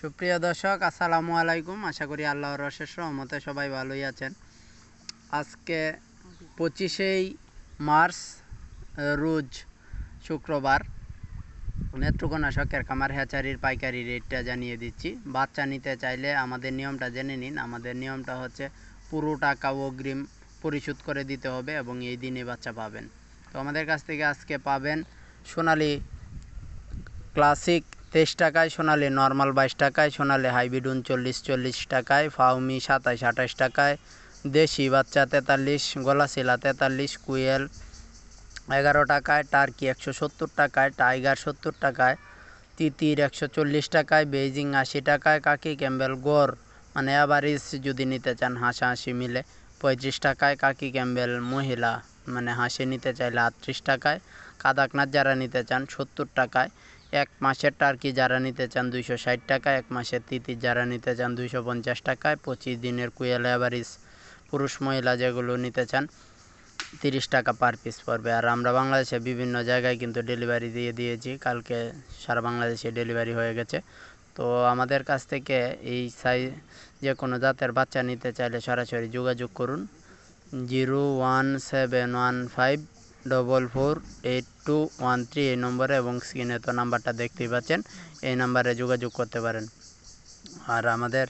সুপ্রিয় দর্শক আসসালামু আলাইকুম আশা করি আল্লাহর অশেষ রহমতে সবাই ভালোই আছেন আজকে পঁচিশেই মার্চ রোজ শুক্রবার নেত্রকোনা শখের খামার হ্যাচারির পাইকারি রেটটা জানিয়ে দিচ্ছি বাচ্চা নিতে চাইলে আমাদের নিয়মটা জেনে নিন আমাদের নিয়মটা হচ্ছে পুরো টাকা অগ্রিম পরিশোধ করে দিতে হবে এবং এই দিনে বাচ্চা পাবেন তো আমাদের কাছ থেকে আজকে পাবেন সোনালি ক্লাসিক তেইশ টাকায় সোনালী নর্মাল বাইশ টাকায় সোনালী হাইব্রিড উনচল্লিশ চল্লিশ টাকায় ফাউমি সাতাইশ আঠাশ টাকায় দেশি বাচ্চা তেতাল্লিশ গলাশিলা তেতাল্লিশ কুয়েল এগারো টাকায় টার্কি একশো সত্তর টাকায় টাইগার সত্তর টাকায় তিতির একশো চল্লিশ টাকায় বেইজিং আশি টাকায় কাকি ক্যাম্বেল গড় মানে অ্যাভারেজ যদি নিতে চান হাসা হাসি মিলে পঁয়ত্রিশ টাকায় কাকি ক্যাম্বেল মহিলা মানে হাসি নিতে চাইলে আটত্রিশ টাকায় কাদাকনাথ যারা নিতে চান সত্তর টাকায় এক মাসের টার্কি যারা নিতে চান দুইশো ষাট টাকা এক মাসের তিতির যারা নিতে চান দুইশো পঞ্চাশ টাকায় পঁচিশ দিনের কুয়েল অ্যাভারেজ পুরুষ মহিলা যেগুলো নিতে চান তিরিশ টাকা পার পিস পড়বে আর আমরা বাংলাদেশে বিভিন্ন জায়গায় কিন্তু ডেলিভারি দিয়ে দিয়েছি কালকে সারা বাংলাদেশে ডেলিভারি হয়ে গেছে তো আমাদের কাছ থেকে এই সাই যে কোনো জাতের বাচ্চা নিতে চাইলে সরাসরি যোগাযোগ করুন zero one seven one five double four eight two one three এই নম্বরে এবং স্ক্রিনে তো নাম্বারটা দেখতেই পাচ্ছেন এই নাম্বারে যোগাযোগ করতে পারেন আর আমাদের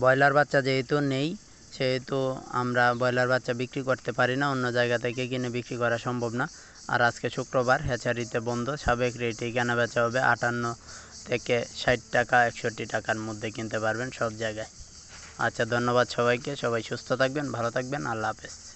ব্রয়লার বাচ্চা যেহেতু নেই সেহেতু আমরা ব্রয়লার বাচ্চা বিক্রি করতে পারি না অন্য জায়গা থেকে কিনে বিক্রি করা সম্ভব না আর আজকে শুক্রবার হ্যাচারিতে বন্ধ সাবেক রেটে কেনা বেচা হবে আটান্ন থেকে ষাট টাকা একষট্টি টাকার মধ্যে কিনতে পারবেন সব জায়গায় আচ্ছা ধন্যবাদ সবাইকে সবাই সুস্থ থাকবেন ভালো থাকবেন আল্লাহ হাফেজ